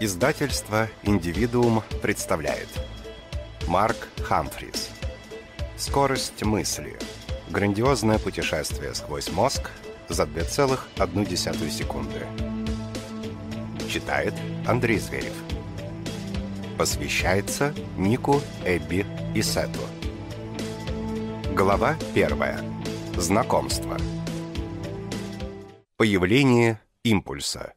Издательство «Индивидуум» представляет Марк Хамфрис Скорость мысли Грандиозное путешествие сквозь мозг за 2,1 секунды Читает Андрей Зверев Посвящается Нику, Эбби и Сету Глава первая. Знакомство Появление импульса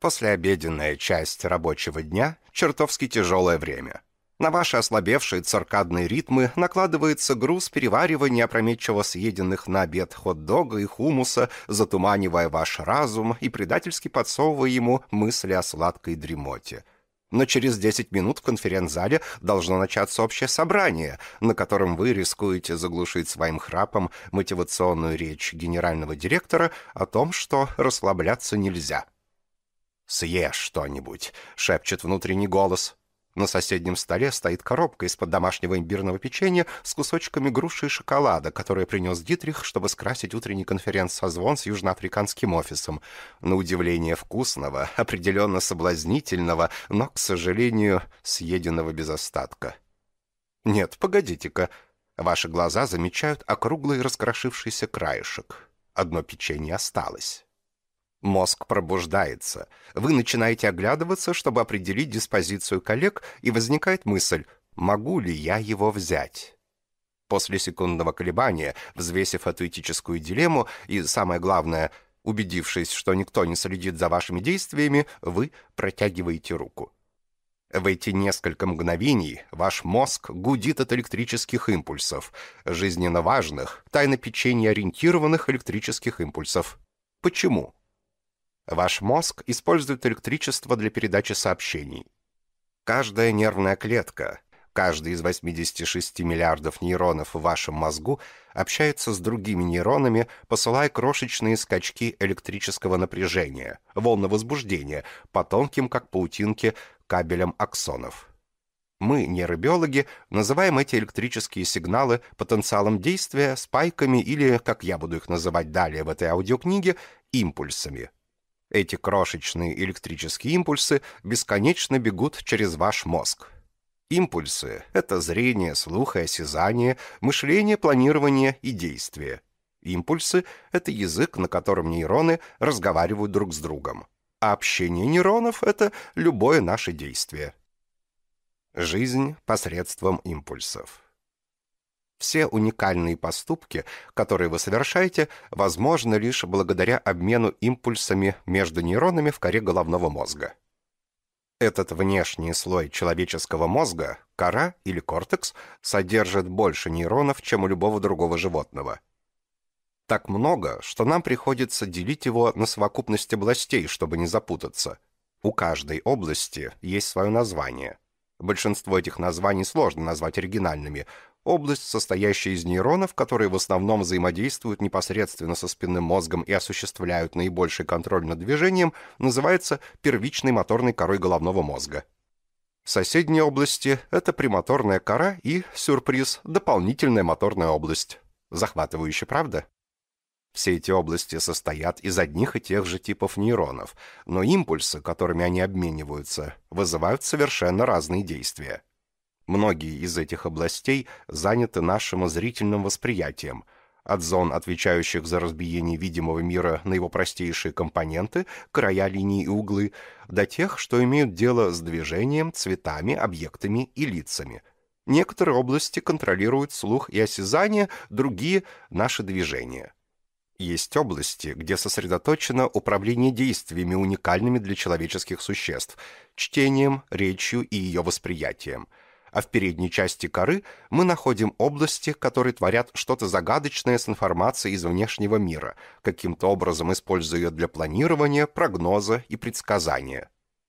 Послеобеденная часть рабочего дня – чертовски тяжелое время. На ваши ослабевшие циркадные ритмы накладывается груз переваривания опрометчиво съеденных на обед хот-дога и хумуса, затуманивая ваш разум и предательски подсовывая ему мысли о сладкой дремоте. Но через 10 минут в конференц-зале должно начаться общее собрание, на котором вы рискуете заглушить своим храпом мотивационную речь генерального директора о том, что расслабляться нельзя – «Съешь что-нибудь», — шепчет внутренний голос. На соседнем столе стоит коробка из-под домашнего имбирного печенья с кусочками груши и шоколада, которые принес Дитрих, чтобы скрасить утренний конференц-созвон с южноафриканским офисом. На удивление вкусного, определенно соблазнительного, но, к сожалению, съеденного без остатка. «Нет, погодите-ка». Ваши глаза замечают округлый раскрошившийся краешек. Одно печенье осталось. Мозг пробуждается. Вы начинаете оглядываться, чтобы определить диспозицию коллег, и возникает мысль «могу ли я его взять?». После секундного колебания, взвесив эту этическую дилемму и, самое главное, убедившись, что никто не следит за вашими действиями, вы протягиваете руку. В эти несколько мгновений ваш мозг гудит от электрических импульсов, жизненно важных, тайно печенье ориентированных электрических импульсов. Почему? Ваш мозг использует электричество для передачи сообщений. Каждая нервная клетка, каждый из 86 миллиардов нейронов в вашем мозгу общается с другими нейронами, посылая крошечные скачки электрического напряжения, волны возбуждения, по тонким, как паутинки, кабелям аксонов. Мы, нейробиологи, называем эти электрические сигналы потенциалом действия, спайками или, как я буду их называть далее в этой аудиокниге, импульсами – эти крошечные электрические импульсы бесконечно бегут через ваш мозг. Импульсы — это зрение, слух и осязание, мышление, планирование и действие. Импульсы — это язык, на котором нейроны разговаривают друг с другом. А общение нейронов — это любое наше действие. Жизнь посредством импульсов. Все уникальные поступки, которые вы совершаете, возможны лишь благодаря обмену импульсами между нейронами в коре головного мозга. Этот внешний слой человеческого мозга, кора или кортекс, содержит больше нейронов, чем у любого другого животного. Так много, что нам приходится делить его на совокупность областей, чтобы не запутаться. У каждой области есть свое название – Большинство этих названий сложно назвать оригинальными, область, состоящая из нейронов, которые в основном взаимодействуют непосредственно со спинным мозгом и осуществляют наибольший контроль над движением, называется первичной моторной корой головного мозга. Соседние области – это премоторная кора и, сюрприз, дополнительная моторная область. Захватывающе, правда? Все эти области состоят из одних и тех же типов нейронов, но импульсы, которыми они обмениваются, вызывают совершенно разные действия. Многие из этих областей заняты нашим зрительным восприятием – от зон, отвечающих за разбиение видимого мира на его простейшие компоненты, края линии и углы, до тех, что имеют дело с движением, цветами, объектами и лицами. Некоторые области контролируют слух и осязание, другие — наши движения. Есть области, где сосредоточено управление действиями, уникальными для человеческих существ, чтением, речью и ее восприятием — а в передней части коры мы находим области, которые творят что-то загадочное с информацией из внешнего мира, каким-то образом используя ее для планирования, прогноза и предсказания.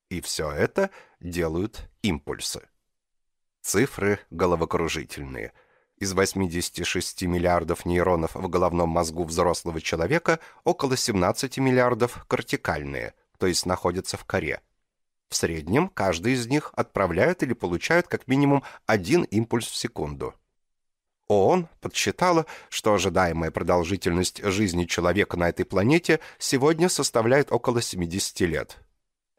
И все это делают импульсы. Цифры головокружительные. Из 86 миллиардов нейронов в головном мозгу взрослого человека около 17 миллиардов кортикальные, то есть находятся в коре – в среднем каждый из них отправляет или получает как минимум один импульс в секунду. ООН подсчитала, что ожидаемая продолжительность жизни человека на этой планете сегодня составляет около 70 лет.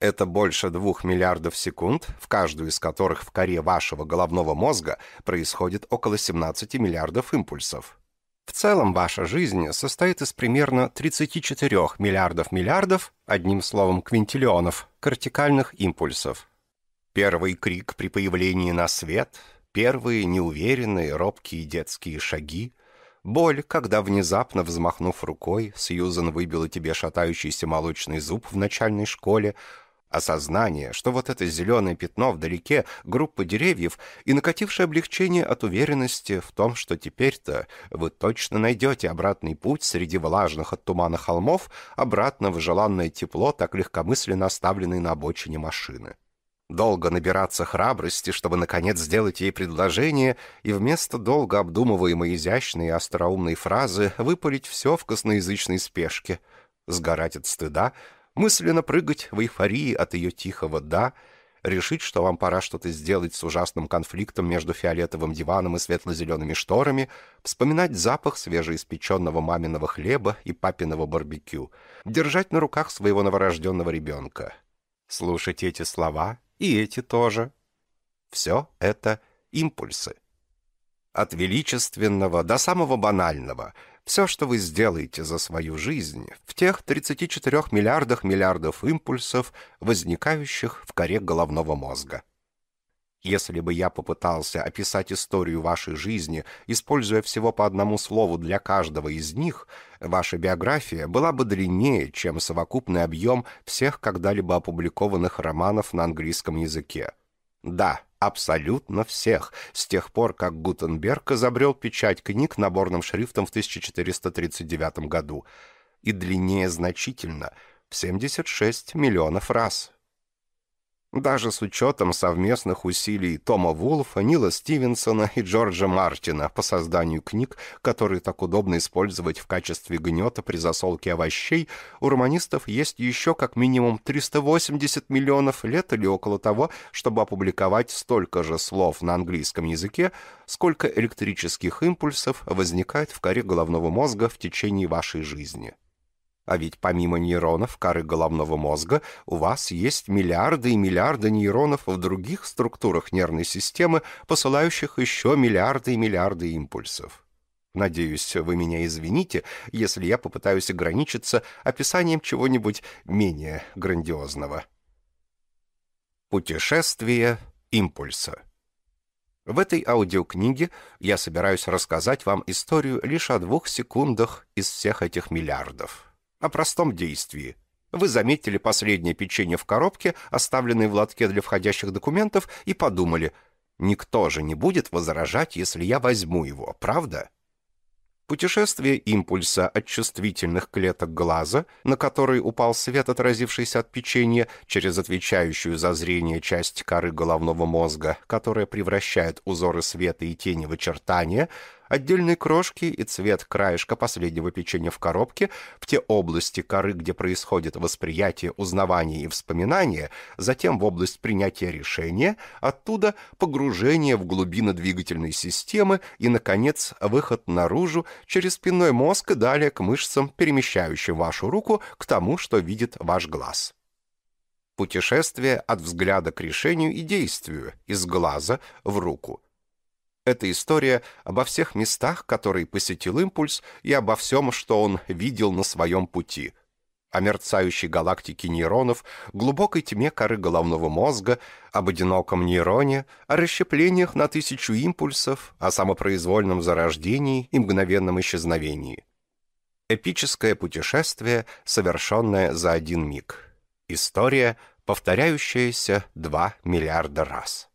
Это больше 2 миллиардов секунд, в каждую из которых в коре вашего головного мозга происходит около 17 миллиардов импульсов. В целом ваша жизнь состоит из примерно 34 миллиардов миллиардов, одним словом квинтиллионов, кортикальных импульсов. Первый крик при появлении на свет, первые неуверенные робкие детские шаги, боль, когда, внезапно взмахнув рукой, Сьюзан выбила тебе шатающийся молочный зуб в начальной школе, Осознание, что вот это зеленое пятно вдалеке группа деревьев и накатившее облегчение от уверенности в том, что теперь-то вы точно найдете обратный путь среди влажных от тумана холмов обратно в желанное тепло, так легкомысленно оставленной на обочине машины. Долго набираться храбрости, чтобы наконец сделать ей предложение, и вместо долго обдумываемой изящной и остроумной фразы выпалить все в косноязычной спешке, сгорать от стыда — мысленно прыгать в эйфории от ее тихого «да», решить, что вам пора что-то сделать с ужасным конфликтом между фиолетовым диваном и светло-зелеными шторами, вспоминать запах свежеиспеченного маминого хлеба и папиного барбекю, держать на руках своего новорожденного ребенка. Слушать эти слова и эти тоже. Все это импульсы. От величественного до самого банального — все, что вы сделаете за свою жизнь, в тех 34 миллиардах миллиардов импульсов, возникающих в коре головного мозга. Если бы я попытался описать историю вашей жизни, используя всего по одному слову для каждого из них, ваша биография была бы длиннее, чем совокупный объем всех когда-либо опубликованных романов на английском языке. Да, абсолютно всех, с тех пор, как Гутенберг изобрел печать книг наборным шрифтом в 1439 году, и длиннее значительно – в 76 миллионов раз даже с учетом совместных усилий Тома Вулфа, Нила Стивенсона и Джорджа Мартина по созданию книг, которые так удобно использовать в качестве гнета при засолке овощей, у романистов есть еще как минимум 380 миллионов лет или около того, чтобы опубликовать столько же слов на английском языке, сколько электрических импульсов возникает в коре головного мозга в течение вашей жизни. А ведь помимо нейронов коры головного мозга у вас есть миллиарды и миллиарды нейронов в других структурах нервной системы, посылающих еще миллиарды и миллиарды импульсов. Надеюсь, вы меня извините, если я попытаюсь ограничиться описанием чего-нибудь менее грандиозного. Путешествие импульса. В этой аудиокниге я собираюсь рассказать вам историю лишь о двух секундах из всех этих миллиардов о простом действии. Вы заметили последнее печенье в коробке, оставленное в лотке для входящих документов, и подумали, никто же не будет возражать, если я возьму его, правда? Путешествие импульса от чувствительных клеток глаза, на который упал свет, отразившийся от печенья, через отвечающую за зрение часть коры головного мозга, которая превращает узоры света и тени в очертания – отдельные крошки и цвет краешка последнего печенья в коробке в те области коры, где происходит восприятие, узнавание и вспоминание, затем в область принятия решения, оттуда погружение в глубины двигательной системы и, наконец, выход наружу через спинной мозг и далее к мышцам, перемещающим вашу руку к тому, что видит ваш глаз. Путешествие от взгляда к решению и действию, из глаза в руку – это история обо всех местах, которые посетил импульс, и обо всем, что он видел на своем пути. О мерцающей галактике нейронов, глубокой тьме коры головного мозга, об одиноком нейроне, о расщеплениях на тысячу импульсов, о самопроизвольном зарождении и мгновенном исчезновении. Эпическое путешествие, совершенное за один миг. История, повторяющаяся два миллиарда раз.